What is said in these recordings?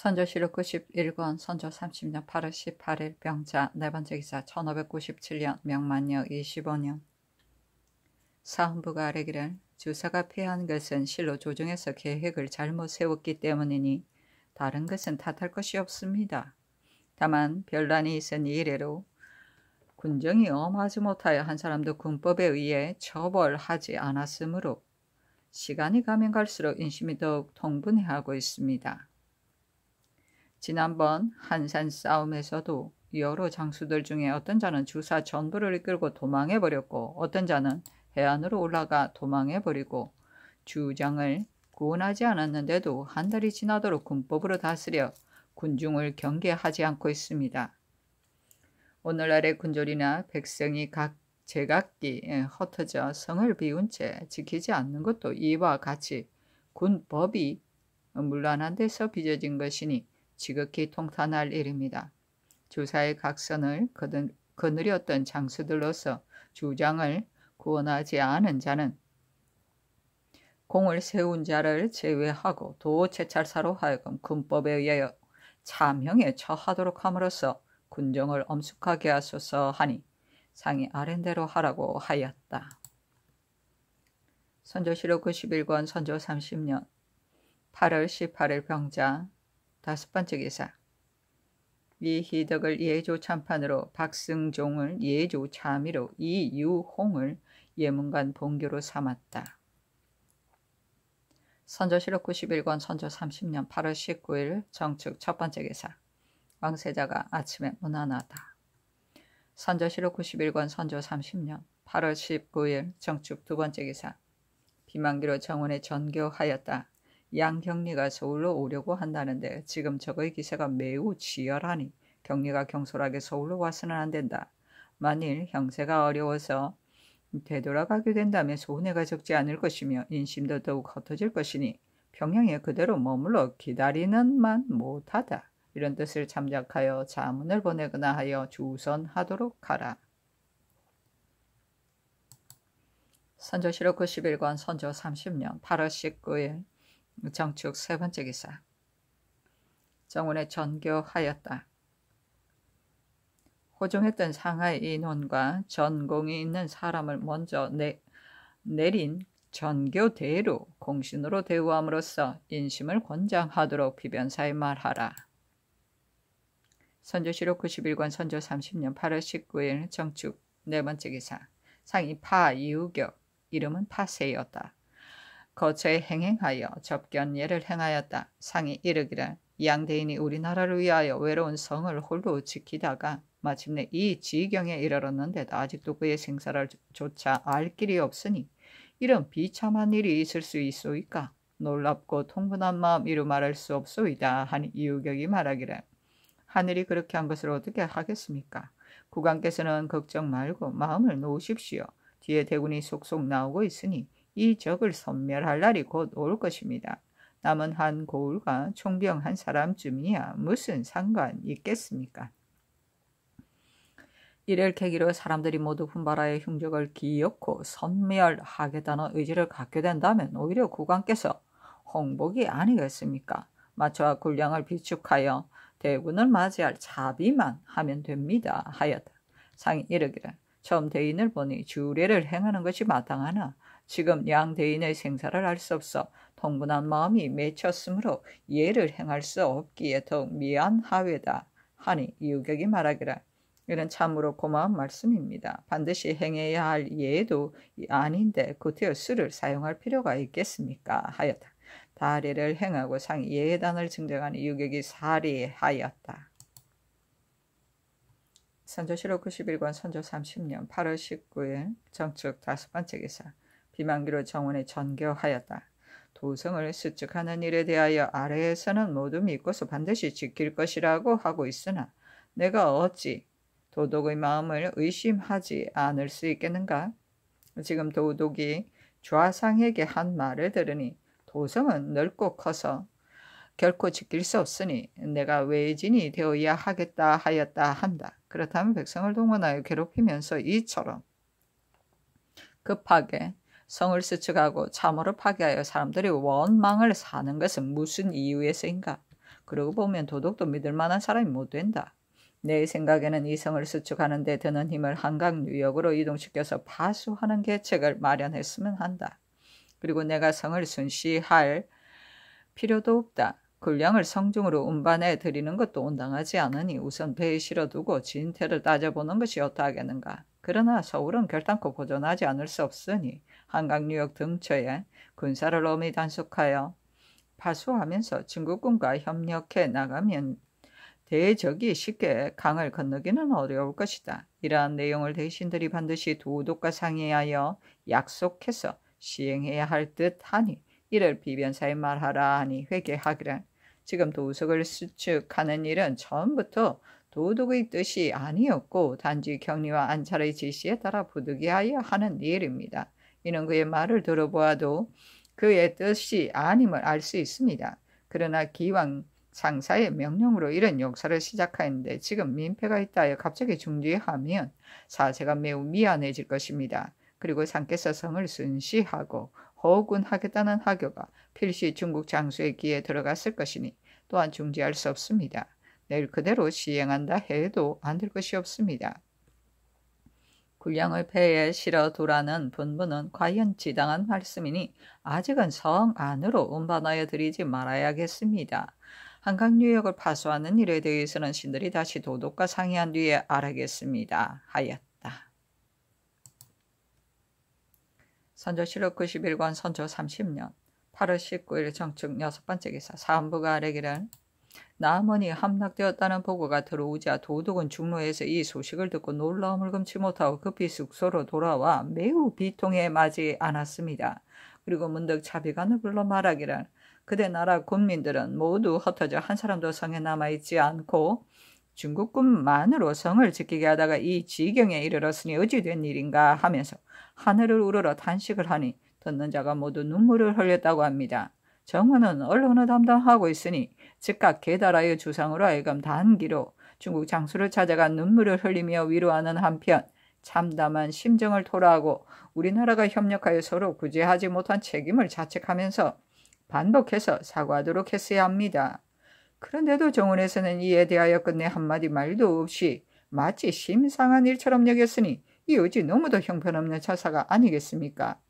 선조실록 91권 선조 30년 8월 18일 병자 네 번째 기사 1597년 명만여 25년 사헌부가 아래기를 주사가 패한 것은 실로 조정에서 계획을 잘못 세웠기 때문이니 다른 것은 탓할 것이 없습니다. 다만 별난이 있은 이래로 군정이 엄하지 못하여 한 사람도 군법에 의해 처벌하지 않았으므로 시간이 가면 갈수록 인심이 더욱 통분해하고 있습니다. 지난번 한산 싸움에서도 여러 장수들 중에 어떤 자는 주사 전부를 이끌고 도망해버렸고 어떤 자는 해안으로 올라가 도망해버리고 주장을 구원하지 않았는데도 한 달이 지나도록 군법으로 다스려 군중을 경계하지 않고 있습니다. 오늘날의 군졸이나 백성이 각 제각기 예, 흩어져 성을 비운 채 지키지 않는 것도 이와 같이 군법이 물란한 데서 빚어진 것이니 지극히 통탄할 일입니다. 주사의 각선을 거느렸던 장수들로서 주장을 구원하지 않은 자는 공을 세운 자를 제외하고 도채찰사로 하여금 군법에 의하여 참형에 처하도록 함으로써 군정을 엄숙하게 하소서 하니 상이 아랜대로 하라고 하였다. 선조시록 91권 선조 30년 8월 18일 병장 다섯 번째 기사. 이희덕을 예조참판으로 박승종을 예조참의로 이유홍을 예문관 본교로 삼았다. 선조실록 91권 선조 30년 8월 19일 정축 첫 번째 기사 왕세자가 아침에 무난하다. 선조실록 91권 선조 30년 8월 19일 정축 두 번째 기사 비만기로 정원에 전교하였다. 양경리가 서울로 오려고 한다는데 지금 저의 기세가 매우 치열하니 경리가 경솔하게 서울로 와서는 안 된다. 만일 형세가 어려워서 되돌아가게 된다면 손해가 적지 않을 것이며 인심도 더욱 흩어질 것이니 평양에 그대로 머물러 기다리는 만 못하다. 이런 뜻을 참작하여 자문을 보내거나 하여 주선하도록 하라. 선조 실록 91권 선조 30년 8월 19일 정축 세 번째 기사 정원에 전교하였다. 호종했던 상하이 인원과 전공이 있는 사람을 먼저 내, 내린 전교대로 공신으로 대우함으로써 인심을 권장하도록 비변사에 말하라. 선조시록 91권 선조 30년 8월 19일 정축 네 번째 기사 상이 파이격 이름은 파세였다. 거처에 행행하여 접견예를 행하였다. 상이 이르기를 양대인이 우리나라를 위하여 외로운 성을 홀로 지키다가 마침내 이 지경에 이르렀는데도 아직도 그의 생사를 조차 알 길이 없으니 이런 비참한 일이 있을 수 있소이까 놀랍고 통분한 마음 이루 말할 수 없소이다 하니 이우격이 말하기를 하늘이 그렇게 한 것을 어떻게 하겠습니까? 국왕께서는 걱정 말고 마음을 놓으십시오. 뒤에 대군이 속속 나오고 있으니 이 적을 섬멸할 날이 곧 올 것입니다. 남은 한 고울과 총병 한 사람쯤이야 무슨 상관 있겠습니까? 이를 계기로 사람들이 모두 훈바라의 흉적을 기억고 섬멸하겠다는 의지를 갖게 된다면 오히려 국왕께서 홍복이 아니겠습니까? 마차와 군량을 비축하여 대군을 맞이할 자비만 하면 됩니다. 하였다. 상이 이르기를 처음 대인을 보니 주례를 행하는 것이 마땅하나 지금 양 대인의 생사를 알 수 없어 통분한 마음이 맺혔으므로 예를 행할 수 없기에 더욱 미안하외다 하니 유격이 말하기라. 이는 참으로 고마운 말씀입니다. 반드시 행해야 할 예도 아닌데 구태여 수를 사용할 필요가 있겠습니까? 하였다. 다리를 행하고 상 예단을 증정한 유격이 사리하였다. 선조실록 91권 선조 30년 8월 19일 정축 다섯 번째 기사 비만기로 정원에 전교하였다. 도성을 수축하는 일에 대하여 아래에서는 모두 믿고서 반드시 지킬 것이라고 하고 있으나 내가 어찌 도독의 마음을 의심하지 않을 수 있겠는가? 지금 도독이 좌상에게 한 말을 들으니 도성은 넓고 커서 결코 지킬 수 없으니 내가 외진이 되어야 하겠다 하였다 한다. 그렇다면 백성을 동원하여 괴롭히면서 이처럼 급하게 성을 수축하고 참으로 파괴하여 사람들이 원망을 사는 것은 무슨 이유에서인가? 그러고 보면 도덕도 믿을 만한 사람이 못 된다. 내 생각에는 이성을 수축하는 데 드는 힘을 한강 뉴욕으로 이동시켜서 파수하는 계책을 마련했으면 한다. 그리고 내가 성을 순시할 필요도 없다. 군량을 성중으로 운반해 드리는 것도 온당하지 않으니 우선 배에 실어두고 진태를 따져보는 것이 어떠하겠는가. 그러나 서울은 결단코 보존하지 않을 수 없으니 한강 뉴욕 등처에 군사를 어미 단속하여 파수하면서 중국군과 협력해 나가면 대적이 쉽게 강을 건너기는 어려울 것이다. 이러한 내용을 대신들이 반드시 도독과 상의하여 약속해서 시행해야 할 듯하니 이를 비변사에 말하라 하니 회개하기를 지금 도석을 수축하는 일은 처음부터 도둑의 뜻이 아니었고 단지 격리와 안찰의 지시에 따라 부득이하여 하는 일입니다. 이는 그의 말을 들어보아도 그의 뜻이 아님을 알 수 있습니다. 그러나 기왕 상사의 명령으로 이런 역사를 시작하는데 지금 민폐가 있다 하 갑자기 중지하면 사세가 매우 미안해질 것입니다. 그리고 상께서 성을 순시하고 허군하겠다는 하교가 필시 중국 장수의 귀에 들어갔을 것이니 또한 중지할 수 없습니다. 내일 그대로 시행한다 해도 안 될 것이 없습니다. 군량을 폐에 실어 두라는 분부는 과연 지당한 말씀이니 아직은 성 안으로 운반하여 드리지 말아야겠습니다. 한강 뉴욕을 파수하는 일에 대해서는 신들이 다시 도독과 상의한 뒤에 알아겠습니다. 하였다. 선조실록 91권 선조 30년 8월 19일 정축 여섯 번째 기사 사안부가 아래기를 남원이 함락되었다는 보고가 들어오자 도둑은 중로에서 이 소식을 듣고 놀라움을 금치 못하고 급히 숙소로 돌아와 매우 비통에 맞이 않았습니다. 그리고 문득 자비관을 불러 말하기를 그대 나라 군민들은 모두 흩어져 한 사람도 성에 남아있지 않고 중국군만으로 성을 지키게 하다가 이 지경에 이르렀으니 어찌된 일인가 하면서 하늘을 우러러 탄식을 하니 듣는 자가 모두 눈물을 흘렸다고 합니다. 정원은 언론을 담당하고 있으니 즉각 계달하여 주상으로 하여금 단기로 중국 장수를 찾아간 눈물을 흘리며 위로하는 한편 참담한 심정을 토로하고 우리나라가 협력하여 서로 구제하지 못한 책임을 자책하면서 반복해서 사과하도록 했어야 합니다. 그런데도 정원에서는 이에 대하여 끝내 한마디 말도 없이 마치 심상한 일처럼 여겼으니 이 어찌 너무도 형편없는 처사가 아니겠습니까?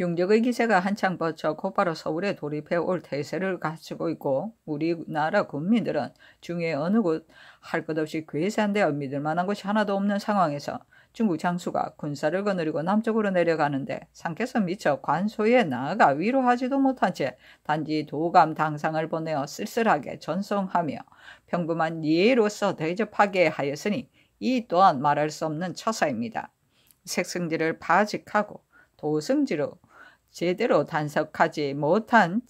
용적의 기세가 한창 버쳐 곧바로 서울에 돌입해 올 태세를 갖추고 있고 우리나라 국민들은 중에 어느 곳 할 것 없이 괴산되어 믿을 만한 곳이 하나도 없는 상황에서 중국 장수가 군사를 거느리고 남쪽으로 내려가는데 상께서 미처 관소에 나아가 위로하지도 못한 채 단지 도감 당상을 보내어 쓸쓸하게 전송하며 평범한 예로서 대접하게 하였으니 이 또한 말할 수 없는 처사입니다. 색승지를 파직하고 도승지로 제대로 단속하지 못한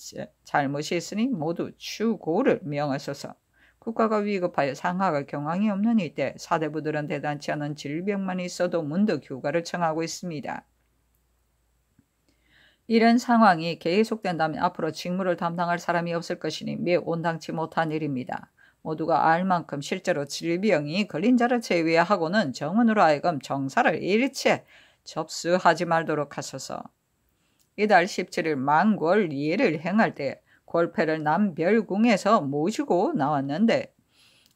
잘못이 있으니 모두 추고를 명하소서. 국가가 위급하여 상하가 경황이 없는 이때 사대부들은 대단치 않은 질병만 있어도 문득 휴가를 청하고 있습니다. 이런 상황이 계속된다면 앞으로 직무를 담당할 사람이 없을 것이니 매우 온당치 못한 일입니다. 모두가 알 만큼 실제로 질병이 걸린 자를 제외하고는 정원으로 하여금 정사를 일체 접수하지 말도록 하소서. 이달 17일 만골 예를 행할 때 골패를 남별궁에서 모시고 나왔는데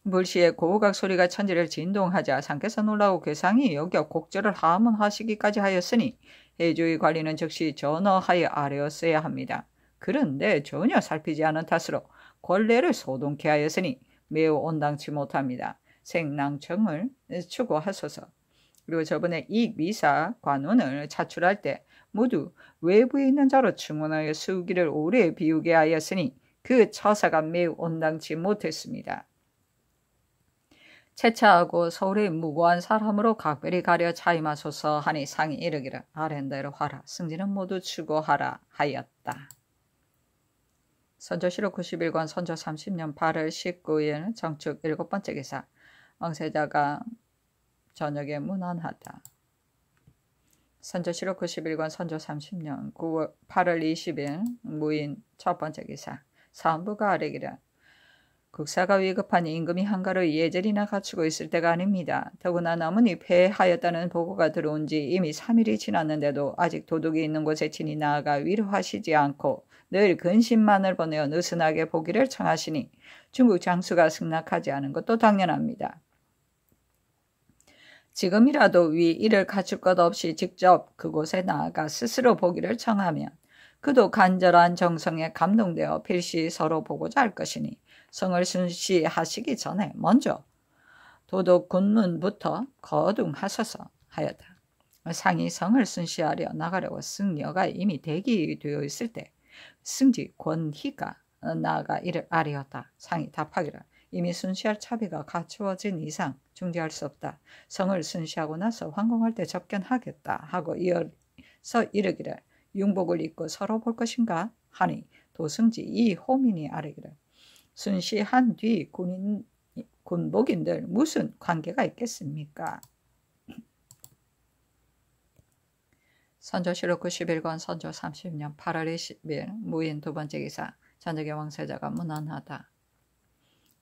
물시에 고각 소리가 천지를 진동하자 상께서 놀라고 괴상이 여겨 곡절을 하문하시기까지 하였으니 해조의 관리는 즉시 전어하여 아뢰었어야 합니다. 그런데 전혀 살피지 않은 탓으로 권례를 소동케 하였으니 매우 온당치 못합니다. 생낭청을 추구하소서. 그리고 저번에 이 미사 관원을 차출할 때 모두 외부에 있는 자로 충원하여 수기를 오래 비우게 하였으니 그 처사가 매우 온당치 못했습니다. 채차하고 서울의 무고한 사람으로 각별히 가려 차임하소서 하니 상이 이르기를 아랜다로 하라 승진은 모두 추고하라 하였다. 선조시록 91권 선조 30년 8월 19일 정축 7번째 기사 왕세자가 저녁에 무난하다. 선조시록 91권 선조 30년 9월 8월 20일 무인 첫 번째 기사 사원부가 아래기라 국사가 위급하 임금이 한가로 예절이나 갖추고 있을 때가 아닙니다. 더구나 남은이 폐하였다는 보고가 들어온 지 이미 3일이 지났는데도 아직 도둑이 있는 곳에 친히 나아가 위로하시지 않고 늘 근심만을 보내어 느슨하게 보기를 청하시니 중국 장수가 승낙하지 않은 것도 당연합니다. 지금이라도 위 일을 갖출 것 없이 직접 그곳에 나아가 스스로 보기를 청하면 그도 간절한 정성에 감동되어 필시 서로 보고자 할 것이니 성을 순시하시기 전에 먼저 도덕 군문부터 거둥하소서 하였다. 상이 성을 순시하려 나가려고 승려가 이미 대기되어 있을 때 승지 권희가 나아가 이를 아뢰었다. 상이 답하기를 이미 순시할 차비가 갖추어진 이상 중지할 수 없다. 성을 순시하고 나서 황공할 때 접견하겠다 하고 이어서 이르기를 융복을 입고 서로 볼 것인가 하니 도승지 이호민이 아뢰기를 순시한 뒤 군인 군복인들 무슨 관계가 있겠습니까? 선조시록 91권 선조 30년 8월 20일 무인 두 번째 기사 전적의 왕세자가 무난하다.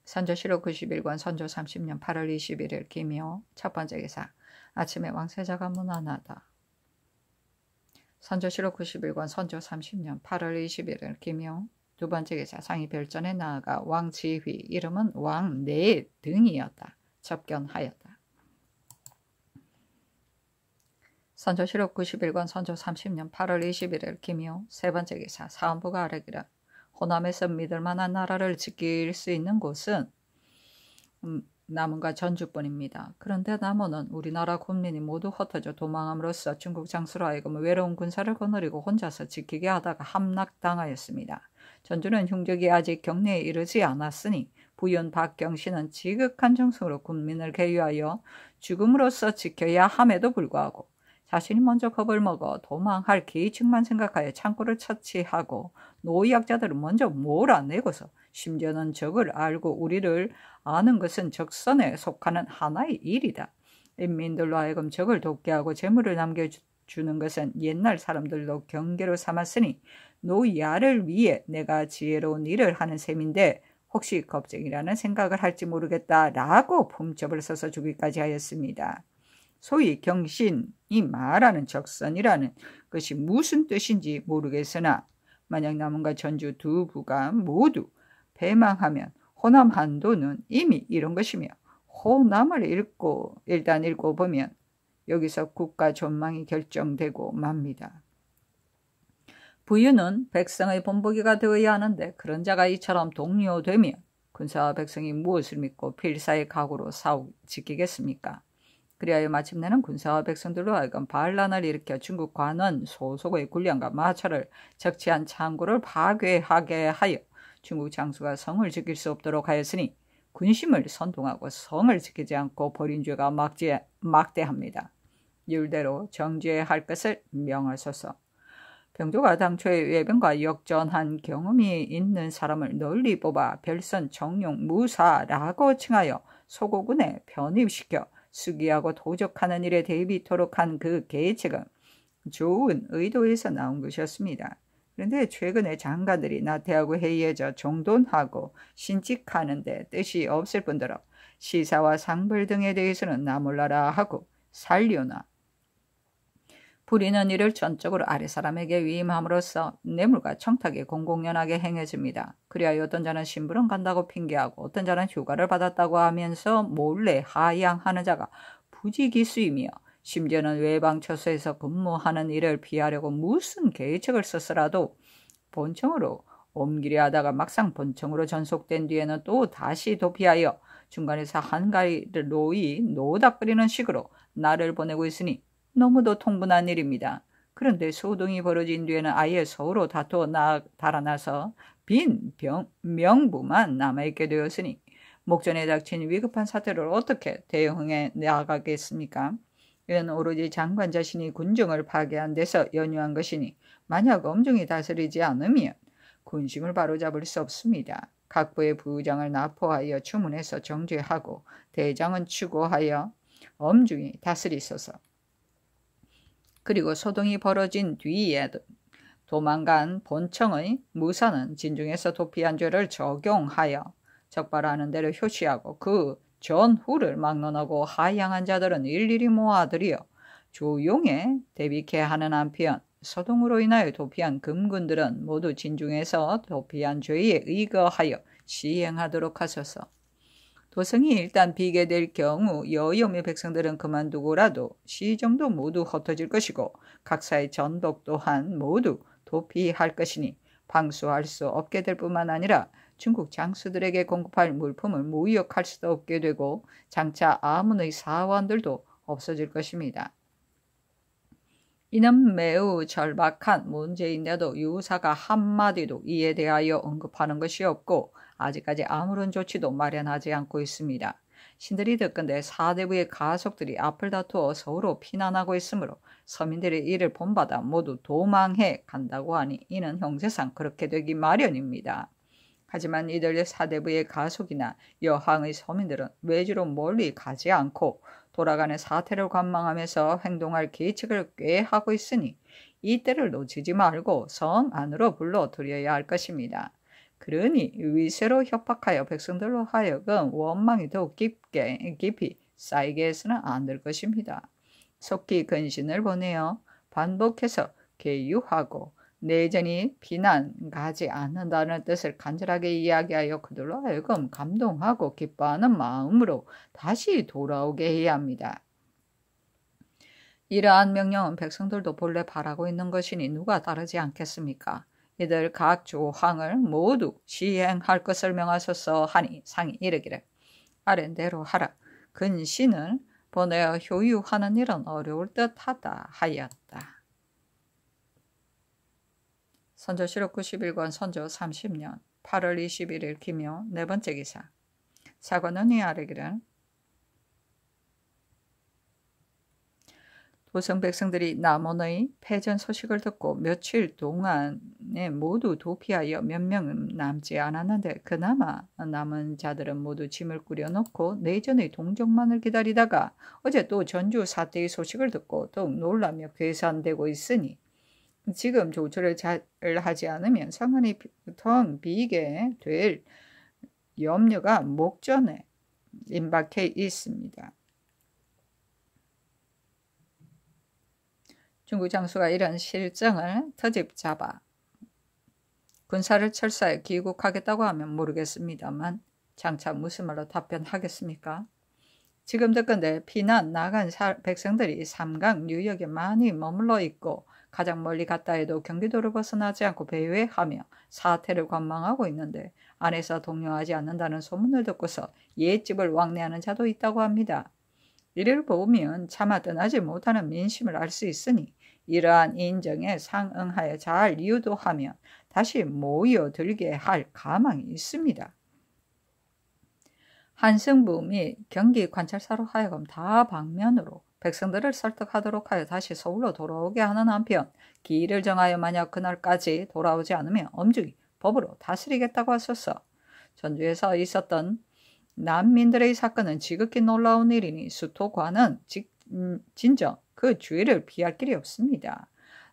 선조실록 91권 선조 30년 8월 21일 김이호 첫 번째 기사 아침에 왕세자가 무난하다. 선조실록 91권 선조 30년 8월 21일 김이호 두 번째 기사 상위 별전에 나아가 왕지휘 이름은 왕네 등이었다. 접견하였다. 선조실록 91권 선조 30년 8월 21일 김이호 세 번째 기사 사원부가 아래기라 호남에서 믿을 만한 나라를 지킬 수 있는 곳은 음, 남은과 전주뿐입니다. 그런데 남은은 우리나라 국민이 모두 흩어져 도망함으로써 중국 장수로 하여금 외로운 군사를 거느리고 혼자서 지키게 하다가 함락당하였습니다. 전주는 흉적이 아직 경례에 이르지 않았으니 부연 박경신은 지극한 정성으로 국민을 계유하여 죽음으로써 지켜야 함에도 불구하고 자신이 먼저 겁을 먹어 도망할 계획만 생각하여 창고를 처치하고 노의학자들은 먼저 몰아내고서 심지어는 적을 알고 우리를 아는 것은 적선에 속하는 하나의 일이다. 인민들로 하여금 적을 돕게 하고 재물을 남겨주는 것은 옛날 사람들로 경계로 삼았으니 노야를 위해 내가 지혜로운 일을 하는 셈인데 혹시 겁쟁이라는 생각을 할지 모르겠다라고 품첩을 써서 주기까지 하였습니다. 소위 경신이 말하는 적선이라는 것이 무슨 뜻인지 모르겠으나 만약 남원과 전주 두 부감 모두 배망하면 호남 한도는 이미 이런 것이며 호남을 읽고 일단 읽고 보면 여기서 국가 전망이 결정되고 맙니다. 부유는 백성의 본보기가 되어야 하는데 그런 자가 이처럼 동요되면 군사와 백성이 무엇을 믿고 필사의 각오로 싸우 지키겠습니까? 그리하여 마침내는 군사와 백성들로 하여금 반란을 일으켜 중국 관원 소속의 군량과 마차를 적치한 창고를 파괴하게 하여 중국 장수가 성을 지킬 수 없도록 하였으니 군심을 선동하고 성을 지키지 않고 버린 죄가 막제, 막대합니다. 율대로 정죄할 것을 명하소서. 병조가 당초에 외병과 역전한 경험이 있는 사람을 널리 뽑아 별선 정용 무사라고 칭하여 소고군에 편입시켜 수기하고 도적하는 일에 대비토록 한 그 계책은 좋은 의도에서 나온 것이었습니다. 그런데 최근에 장관들이 나태하고 해이해져 정돈하고 신직하는데 뜻이 없을 뿐더러 시사와 상벌 등에 대해서는 나몰라라 하고 살려나 부리는 일을 전적으로 아랫사람에게 위임함으로써 뇌물과 청탁이 공공연하게 행해집니다. 그리하여 어떤 자는 심부름 간다고 핑계하고 어떤 자는 휴가를 받았다고 하면서 몰래 하양하는 자가 부지기수이며 심지어는 외방처소에서 근무하는 일을 피하려고 무슨 계책을 획 썼으라도 본청으로 옮기려 하다가 막상 본청으로 전속된 뒤에는 또 다시 도피하여 중간에서 한가위를노이 노닥거리는 식으로 나를 보내고 있으니 너무도 통분한 일입니다. 그런데 소동이 벌어진 뒤에는 아예 서로 다투어 나, 달아나서 빈 병, 명부만 남아있게 되었으니 목전에 닥친 위급한 사태를 어떻게 대응해 나가겠습니까? 이는 오로지 장관 자신이 군정을 파괴한 데서 연유한 것이니 만약 엄중히 다스리지 않으면 군심을 바로잡을 수 없습니다. 각부의 부장을 납포하여 추문해서 정죄하고 대장은 추구하여 엄중히 다스리소서. 그리고 소동이 벌어진 뒤에 도망간 본청의 무사는 진중에서 도피한 죄를 적용하여 적발하는 대로 효시하고 그 전후를 막론하고 하향한 자들은 일일이 모아들이어 조용에 대비케 하는 한편 소동으로 인하여 도피한 금군들은 모두 진중에서 도피한 죄에 의거하여 시행하도록 하소서. 도성이 일단 비게 될 경우 여염의 백성들은 그만두고라도 시정도 모두 흩어질 것이고 각사의 전복 또한 모두 도피할 것이니 방수할 수 없게 될 뿐만 아니라 중국 장수들에게 공급할 물품을 무역할 수도 없게 되고 장차 아문의 사원들도 없어질 것입니다. 이는 매우 절박한 문제인데도 유사가 한마디도 이에 대하여 언급하는 것이 없고 아직까지 아무런 조치도 마련하지 않고 있습니다. 신들이 듣건대 사대부의 가족들이 앞을 다투어 서로 울 피난하고 있으므로 서민들이 이를 본받아 모두 도망해 간다고 하니 이는 형세상 그렇게 되기 마련입니다. 하지만 이들 사대부의 가족이나 여항의 서민들은 외지로 멀리 가지 않고 돌아가는 사태를 관망하면서 행동할 계측을 꾀하고 있으니 이때를 놓치지 말고 성 안으로 불러들여야 할 것입니다. 그러니 위세로 협박하여 백성들로 하여금 원망이 더욱 깊게 깊이 쌓이게 해서는 안 될 것입니다. 속히 근신을 보내어 반복해서 개유하고 내전이 비난 가지 않는다는 뜻을 간절하게 이야기하여 그들로 하여금 감동하고 기뻐하는 마음으로 다시 돌아오게 해야 합니다. 이러한 명령은 백성들도 본래 바라고 있는 것이니 누가 다르지 않겠습니까? 이들 각 조항을 모두 시행할 것을 명하소서 하니 상이 이르기를 아랜대로 하라. 근신을 보내어 효유하는 일은 어려울 듯하다 하였다. 선조 실록 91권 선조 30년 8월 21일 김요 네 번째 기사 사관은 이아래기를 도성 백성들이 남원의 패전 소식을 듣고 며칠 동안에 모두 도피하여 몇 명은 남지 않았는데 그나마 남은 자들은 모두 짐을 꾸려놓고 내전의 동정만을 기다리다가 어제 또 전주 사태의 소식을 듣고 더욱 놀라며 괴산되고 있으니 지금 조처를 잘 하지 않으면 상한이 텅 비게 될 염려가 목전에 임박해 있습니다. 중국 장수가 이런 실정을 터집잡아 군사를 철사에 귀국하겠다고 하면 모르겠습니다만 장차 무슨 말로 답변하겠습니까? 지금 도근데 피난 나간 사, 백성들이 삼강 뉴욕에 많이 머물러 있고 가장 멀리 갔다 해도 경기도를 벗어나지 않고 배회하며 사태를 관망하고 있는데 안에서 동요하지 않는다는 소문을 듣고서 옛집을 왕래하는 자도 있다고 합니다. 이를 보면 차마 떠나지 못하는 민심을 알 수 있으니 이러한 인정에 상응하여 잘 유도하면 다시 모여들게 할 가망이 있습니다. 한승부 및 경기 관찰사로 하여금 다 방면으로 백성들을 설득하도록 하여 다시 서울로 돌아오게 하는 한편 기일을 정하여 만약 그날까지 돌아오지 않으면 엄중히 법으로 다스리겠다고 하소서 전주에서 있었던 난민들의 사건은 지극히 놀라운 일이니 수토관은 직 음, 진정 그 주의를 피할 길이 없습니다.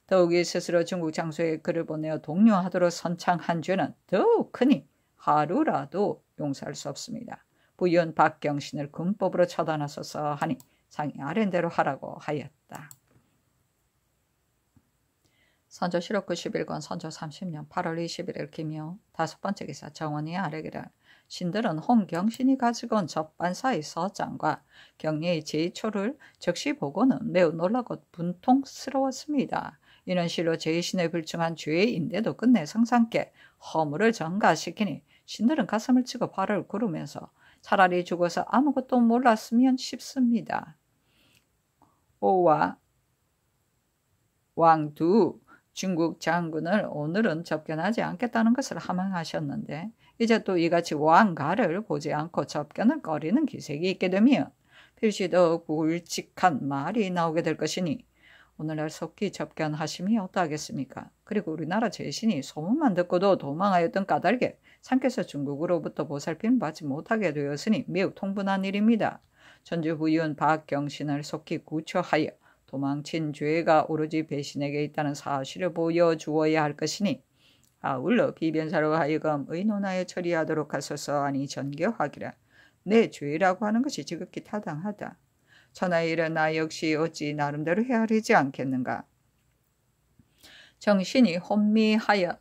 더욱이 스스로 중국 장소에 그를 보내어 독려하도록 선창한 죄는 더욱 크니 하루라도 용서할 수 없습니다. 부연 박경신을 군법으로 처단하소서 하니 상이 아랜대로 하라고 하였다. 선조 실록구 1권 선조 30년 8월 21일 김요 다섯 번째 기사 정원이 아래기를 신들은 홍경신이 가지고 온 접반사의 서장과 경례의 제의초를 즉시 보고는 매우 놀라고 분통스러웠습니다. 이는 실로 제의신의 불충한 죄인데도 끝내 성상께 허물을 전가시키니 신들은 가슴을 치고 발을 구르면서 차라리 죽어서 아무것도 몰랐으면 싶습니다. 오와 왕두 중국 장군을 오늘은 접견하지 않겠다는 것을 함망하셨는데 이제 또 이같이 왕가를 보지 않고 접견을 꺼리는 기색이 있게 되며 필시 더욱 굵직한 말이 나오게 될 것이니 오늘날 속히 접견하심이 어떠하겠습니까? 그리고 우리나라 제신이 소문만 듣고도 도망하였던 까닭에 삼께서 중국으로부터 보살핌 받지 못하게 되었으니 매우 통분한 일입니다. 전주부의원 박경신을 속히 구처하여 도망친 죄가 오로지 배신에게 있다는 사실을 보여주어야 할 것이니 아울러 비변사로 하여금 의논하여 처리하도록 하소서 아니 전교하기라. 내 죄라고 하는 것이 지극히 타당하다. 천하의 일은 나 역시 어찌 나름대로 헤아리지 않겠는가. 정신이 혼미하여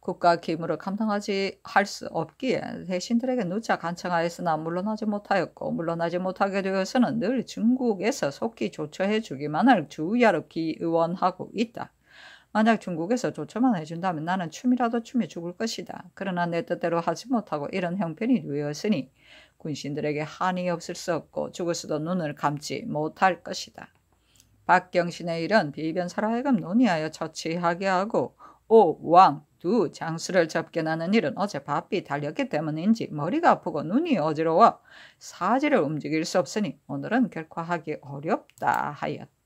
국가 기무를 감당하지 할 수 없기에 대신들에게 누차 간청하였으나 물러나지 못하였고 물러나지 못하게 되어서는 늘 중국에서 속히 조처해 주기만 을 주야로 기의원하고 있다. 만약 중국에서 조처만 해준다면 나는 춤이라도 춤이 죽을 것이다. 그러나 내 뜻대로 하지 못하고 이런 형편이 되었으니 군신들에게 한이 없을 수 없고 죽었어도 눈을 감지 못할 것이다. 박경신의 일은 비변사라해금 논의하여 처치하게 하고 오, 왕, 두 장수를 접게나는 일은 어제 바삐 달렸기 때문인지 머리가 아프고 눈이 어지러워 사지를 움직일 수 없으니 오늘은 결코 하기 어렵다 하였다.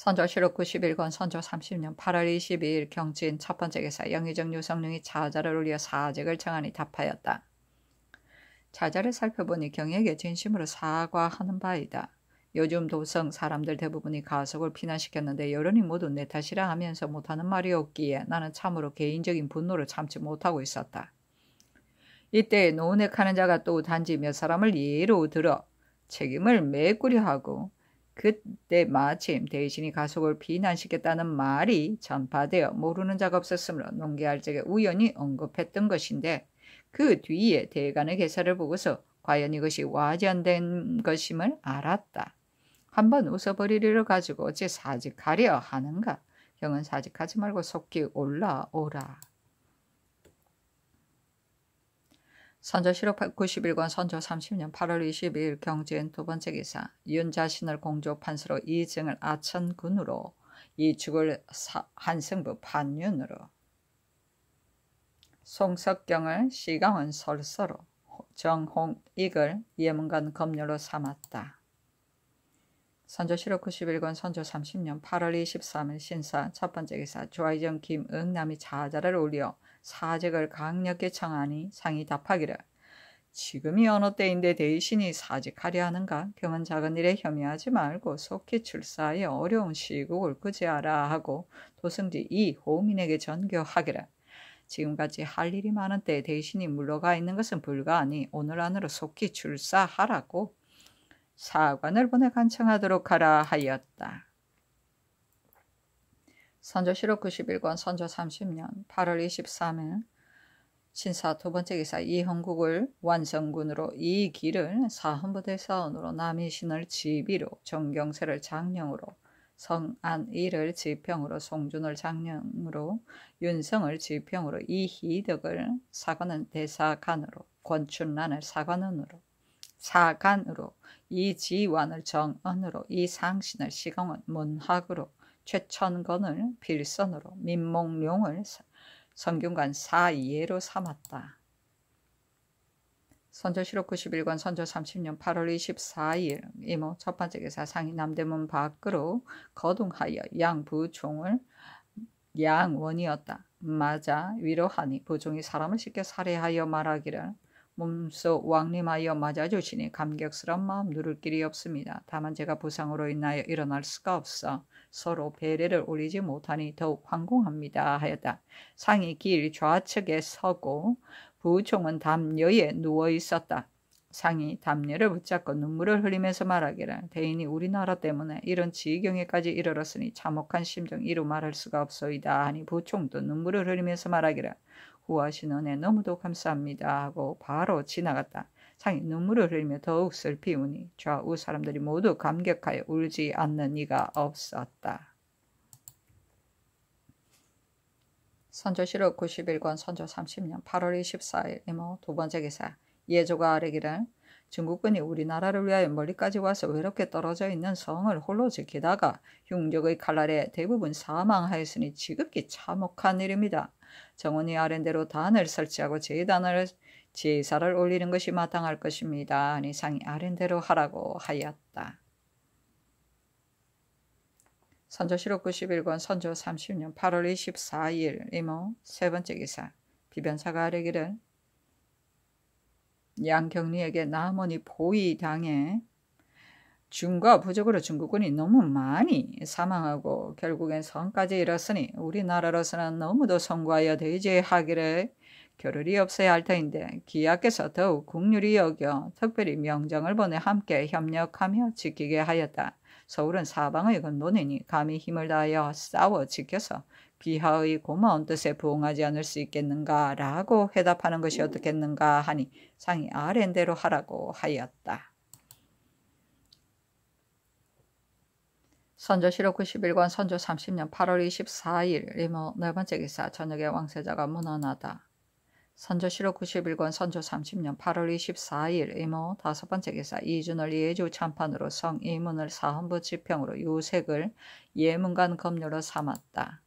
선조실록 91권 선조 30년 8월 22일 경치첫 번째 기사 영의정 유성룡이 자자를 올려 사직을 청하니 답하였다. 자자를 살펴보니 경에게 진심으로 사과하는 바이다. 요즘 도성 사람들 대부분이 가속을 피난시켰는데 여론이 모두 내 탓이라 하면서 못하는 말이 없기에 나는 참으로 개인적인 분노를 참지 못하고 있었다. 이때 노은에 가는 자가 또 단지 몇 사람을 예로 들어 책임을 메꾸려 하고 그때 마침 대신이 가속을 비난시켰다는 말이 전파되어 모르는 자가 없었으므로 농계할 적에 우연히 언급했던 것인데 그 뒤에 대간의 개사를 보고서 과연 이것이 와전된 것임을 알았다. 한번 웃어버리리를 가지고 어찌 사직하려 하는가. 형은 사직하지 말고 속히 올라오라. 선조 1 5 91권 선조 30년 8월 22일 경주엔두 번째 기사 윤 자신을 공조 판수로 이증을 아천군으로 이죽을 한승부 판윤으로 송석경을 시강은 설서로 정홍 익을 예문관 검료로 삼았다. 선조 15, 91권 선조 30년 8월 23일 신사 첫 번째 기사 조아이정 김응 남이 자자를 올려 사직을 강력히 청하니 상이 답하기를 지금이 어느 때인데 대신이 사직하려 하는가 경은 작은 일에 혐의하지 말고 속히 출사하여 어려운 시국을 그제하라 하고 도승지 이호민에게 전교하기를 지금같이 할 일이 많은 때 대신이 물러가 있는 것은 불가하니 오늘 안으로 속히 출사하라고 사관을 보내 간청하도록 하라 하였다. 선조시록 91권 선조 30년 8월 23일 신사 두 번째 기사 이형국을 완성군으로 이 길을 사헌부대 사원으로 남이신을 지비로 정경세를 장령으로 성안이를 지평으로 송준을 장령으로 윤성을 지평으로 이희덕을 사관은 대사관으로 권춘란을 사관은으로 사관으로 이지완을 정언으로 이상신을 시공은 문학으로 최천건을 필선으로 민몽룡을 성균관 사이예로 삼았다. 선조실록 91권 선조 30년 8월 24일 이모 첫 번째 기사 상이 남대문 밖으로 거동하여 양부종을 양원이었다. 맞아 위로하니 부종이 사람을 쉽게 살해하여 말하기를 몸소 왕님하여 맞아주시니 감격스러운 마음 누를 길이 없습니다. 다만 제가 부상으로 인하여 일어날 수가 없어 서로 배례를 올리지 못하니 더욱 황공합니다 하였다. 상이 길 좌측에 서고 부총은 담녀에 누워 있었다. 상이 담요를 붙잡고 눈물을 흘리면서 말하기를 대인이 우리나라 때문에 이런 지경에까지 이르렀으니 참혹한 심정 이루 말할 수가 없소이다 하니 부총도 눈물을 흘리면서 말하기를 구하신 은혜 너무도 감사합니다 하고 바로 지나갔다. 상이 눈물을 흘리며 더욱 슬피우니 좌우 사람들이 모두 감격하여 울지 않는 이가 없었다. 선조시록 91권 선조 30년 8월 24일 이모 두 번째 기사 예조가 아래기를 중국군이 우리나라를 위하여 멀리까지 와서 외롭게 떨어져 있는 성을 홀로 지키다가 흉적의 칼날에 대부분 사망하였으니 지극히 참혹한 일입니다. 정원이 아랜대로 단을 설치하고 제단을 제사를 올리는 것이 마땅할 것입니다. 하니 상이 아랜대로 하라고 하였다. 선조시록 91권 선조 30년 8월 24일 이모 세 번째 기사 비변사가 아래기를 양경리에게 나머니 보이당해 중과 부적으로 중국군이 너무 많이 사망하고 결국엔 성까지 잃었으니 우리나라로서는 너무도 성과하여 대제하기를 겨를이 없어야 할 터인데 기하께서 더욱 국률이 여겨 특별히 명정을 보내 함께 협력하며 지키게 하였다. 서울은 사방의 근본이니 감히 힘을 다하여 싸워 지켜서 귀하의 고마운 뜻에 부응하지 않을 수 있겠는가라고 회답하는 것이 어떻겠는가 하니 상이 아랜대로 하라고 하였다. 선조 시록 91권 선조 30년 8월 24일 리모 네 번째 기사 저녁에 왕세자가 무난하다. 선조 시록 91권 선조 30년 8월 24일 이모 다섯 번째 기사 이준을 예주 참판으로 성 이문을 사헌부 지평으로 요색을 예문관 검료로 삼았다.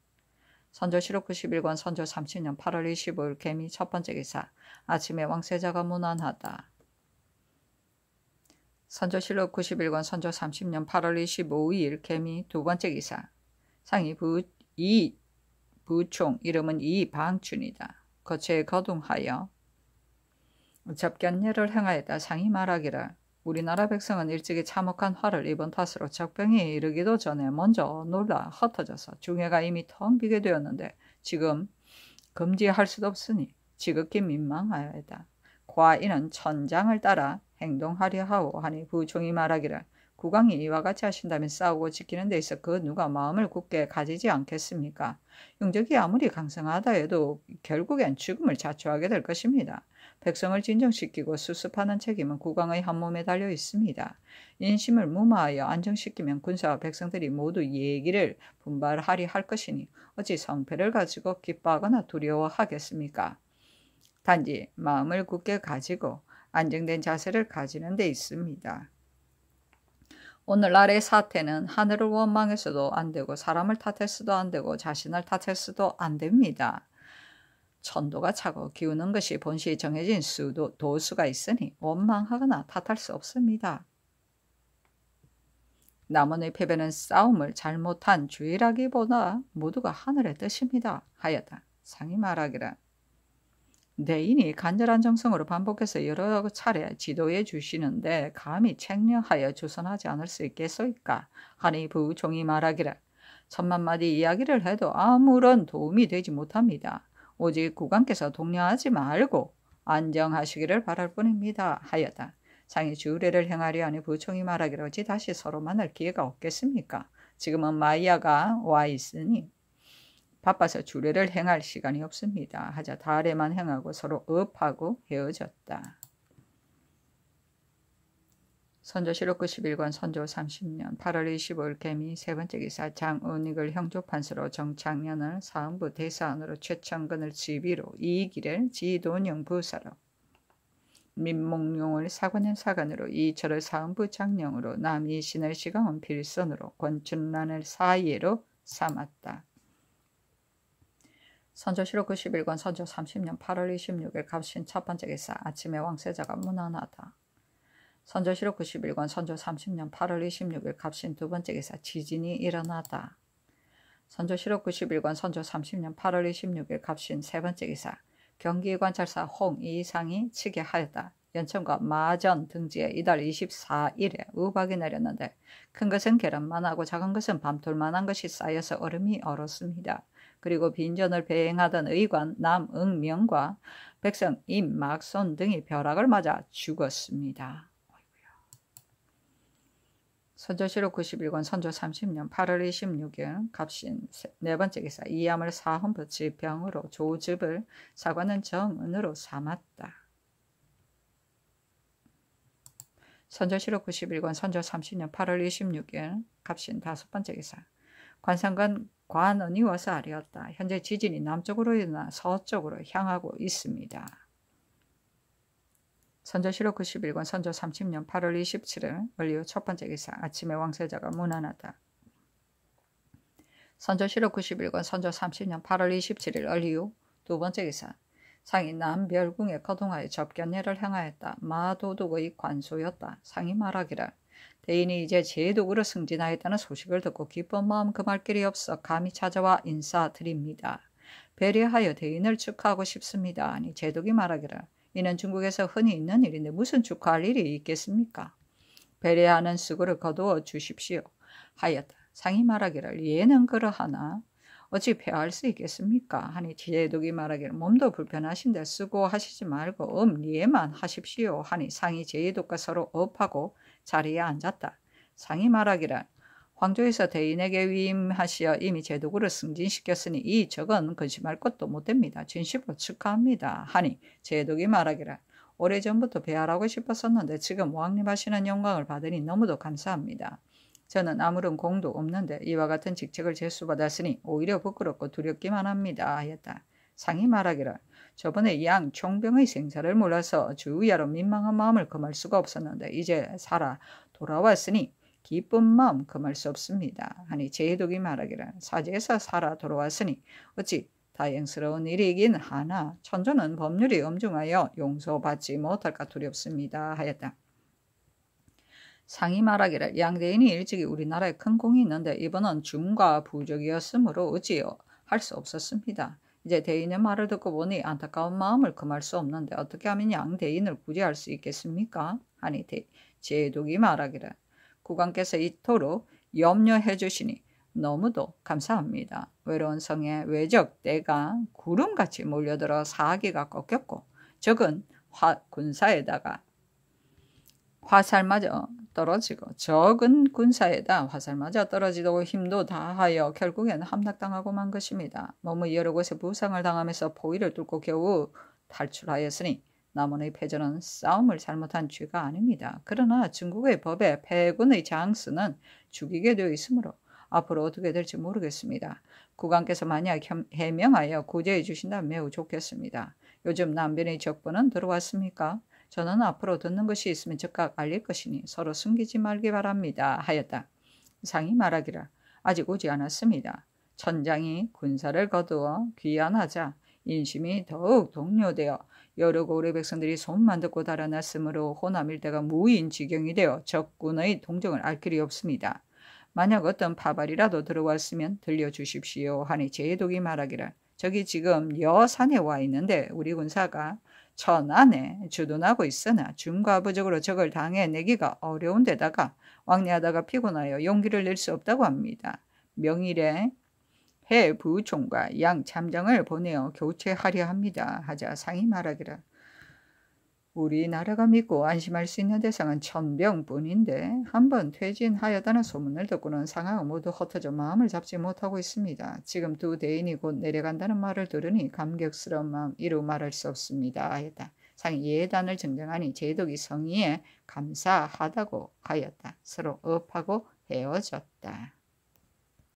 선조 시록 91권 선조 30년 8월 25일 개미 첫 번째 기사 아침에 왕세자가 무난하다. 선조실록 91권 선조 30년 8월 25일 개미 두 번째 기사 상이 부, 이 부총 이름은 이방춘이다. 거체에 거둥하여 접견례를 행하였다 상이 말하기를 우리나라 백성은 일찍이 참혹한 화를 입은 탓으로 적병이 이르기도 전에 먼저 놀라 흩어져서 중해가 이미 텅 비게 되었는데 지금 금지할 수도 없으니 지극히 민망하여이다. 과인은 천장을 따라 행동하려 하오 하니 부총이 말하기를 국왕이 이와 같이 하신다면 싸우고 지키는 데 있어 그 누가 마음을 굳게 가지지 않겠습니까? 용적이 아무리 강성하다 해도 결국엔 죽음을 자초하게 될 것입니다. 백성을 진정시키고 수습하는 책임은 국왕의 한 몸에 달려 있습니다. 인심을 무마하여 안정시키면 군사와 백성들이 모두 얘기를 분발하리 할 것이니 어찌 성패를 가지고 기뻐하거나 두려워하겠습니까? 단지 마음을 굳게 가지고 안정된 자세를 가지는 데 있습니다. 오늘날의 사태는 하늘을 원망해서도 안 되고 사람을 탓해서도 안 되고 자신을 탓해서도 안 됩니다. 천도가 차고 기우는 것이 본시 정해진 수도 도수가 있으니 원망하거나 탓할 수 없습니다. 남원의 패배는 싸움을 잘못한 주의라기보다 모두가 하늘의 뜻입니다. 하였다. 상이 말하기라. 내인이 네, 간절한 정성으로 반복해서 여러 차례 지도해 주시는데 감히 책략하여 조선하지 않을 수 있겠소이까 하니 부총이 말하기를 천만 마디 이야기를 해도 아무런 도움이 되지 못합니다. 오직 국왕께서 독려하지 말고 안정하시기를 바랄 뿐입니다. 하였다. 장이 주례를 행하려 하니 부총이 말하기로 지 다시 서로 만날 기회가 없겠습니까? 지금은 마이아가 와 있으니 바빠서 주례를 행할 시간이 없습니다. 하자 달에만 행하고 서로 업하고 헤어졌다. 선조실록 91권 선조 30년 8월 25일 개미 세 번째 기사 장은익을 형조판서로 정창년을 사흥부 대사안으로 최창근을 지비로 이익이를 지돈영 부사로 민목룡을 사관현 사관으로 이철을 사흥부 장령으로 남이신을 시강원 필선으로 권춘란을 사예로 삼았다. 선조시록 91권 선조 30년 8월 26일 갑신 첫 번째 기사 아침에 왕세자가 무난하다. 선조시록 91권 선조 30년 8월 26일 갑신 두 번째 기사 지진이 일어나다. 선조시록 91권 선조 30년 8월 26일 갑신 세 번째 기사 경기관찰사 홍 이상이 치게하였다 연천과 마전 등지에 이달 24일에 우박이 내렸는데 큰 것은 계란만하고 작은 것은 밤톨만한 것이 쌓여서 얼음이 얼었습니다. 그리고 빈전을 배행하던 의관 남응명과 백성 임막손 등이 벼락을 맞아 죽었습니다. 선조시록 91권 선조 30년 8월 26일 갑신 네 번째 기사 이암을 사헌부 지병으로 조집을 사관은 정은으로 삼았다. 선조시록 91권 선조 30년 8월 26일 갑신 다섯 번째 기사 관상관 관언이 와서 아뢰었다. 현재 지진이 남쪽으로 일어나 서쪽으로 향하고 있습니다. 선조시로 91권 선조 30년 8월 27일 원리우 첫 번째 기사 아침에 왕세자가 무난하다. 선조시로 91권 선조 30년 8월 27일 원리우 두 번째 기사 상이 남멸궁에 거동하여 접견례를 행하였다. 마도둑의 관소였다. 상이 말하기를 대인이 이제 제독으로 승진하였다는 소식을 듣고 기쁜 마음 금할 그 길이 없어 감히 찾아와 인사드립니다. 배려하여 대인을 축하하고 싶습니다. 아니 제독이 말하기를 이는 중국에서 흔히 있는 일인데 무슨 축하할 일이 있겠습니까? 배려하는 수고를 거두어 주십시오. 하였다. 상이 말하기를 얘는 그러하나 어찌 패할 수 있겠습니까? 하니 제독이 말하기를 몸도 불편하신데 수고하시지 말고 엄리에만 하십시오. 하니 상이 제독과 서로 업하고 자리에 앉았다. 상이 말하기를 황조에서 대인에게 위임하시어 이미 제도구를 승진시켰으니 이 적은 근심할 것도 못됩니다. 진심으로 축하합니다. 하니 제독이 말하기를 오래전부터 배하라고 싶었었는데 지금 왕립하시는 영광을 받으니 너무도 감사합니다. 저는 아무런 공도 없는데 이와 같은 직책을 제수받았으니 오히려 부끄럽고 두렵기만 합니다. 하였다. 상이 말하기를 저번에 양 총병의 생사를 몰라서 주야로 민망한 마음을 금할 수가 없었는데 이제 살아 돌아왔으니 기쁜 마음 금할 수 없습니다. 아니 제독이 말하기를 사제에서 살아 돌아왔으니 어찌 다행스러운 일이긴 하나 천조는 법률이 엄중하여 용서받지 못할까 두렵습니다 하였다. 상이 말하기를 양대인이 일찍이 우리나라에 큰 공이 있는데 이번은 중과 부족이었으므로 어찌요 할 수 없었습니다. 이제 대인의 말을 듣고 보니 안타까운 마음을 금할 수 없는데 어떻게 하면 양 대인을 구제할 수 있겠습니까? 하니 대, 제독이 말하기를 국왕께서 이토록 염려해 주시니 너무도 감사합니다. 외로운 성에 외적 때가 구름같이 몰려들어 사기가 꺾였고 적은 화, 군사에다가 화살마저 떨어지고 적은 군사에다 화살마저 떨어지고 힘도 다하여 결국엔 함락당하고 만 것입니다. 몸의 여러 곳에 부상을 당하면서 포위를 뚫고 겨우 탈출하였으니 남원의 패전은 싸움을 잘못한 죄가 아닙니다. 그러나 중국의 법에 패군의 장수는 죽이게 되어 있으므로 앞으로 어떻게 될지 모르겠습니다. 국왕께서 만약 해명하여 구제해 주신다면 매우 좋겠습니다. 요즘 남변의 적분은 들어왔습니까? 저는 앞으로 듣는 것이 있으면 즉각 알릴 것이니 서로 숨기지 말기 바랍니다. 하였다. 상이 말하기라 아직 오지 않았습니다. 천장이 군사를 거두어 귀환하자 인심이 더욱 동료되어 여러 고래 백성들이 손만 듣고 달아났으므로 호남 일대가 무인 지경이 되어 적군의 동정을 알 길이 없습니다. 만약 어떤 파발이라도 들어왔으면 들려주십시오 하니 제독이 말하기라 저기 지금 여산에 와 있는데 우리 군사가 천안에 주둔하고 있으나 중과부적으로 적을 당해내기가 어려운 데다가 왕래하다가 피곤하여 용기를 낼 수 없다고 합니다. 명일에 해 부총과 양 참장을 보내어 교체하려 합니다. 하자 상이 말하기를 우리나라가 믿고 안심할 수 있는 대상은 천병뿐인데 한번 퇴진하였다는 소문을 듣고는 상황은 모두 허터져 마음을 잡지 못하고 있습니다. 지금 두 대인이 곧 내려간다는 말을 들으니 감격스러운 마음 이루 말할 수 없습니다. 하였다. 상 예단을 증정하니 제독이 성의에 감사하다고 하였다. 서로 업하고 헤어졌다.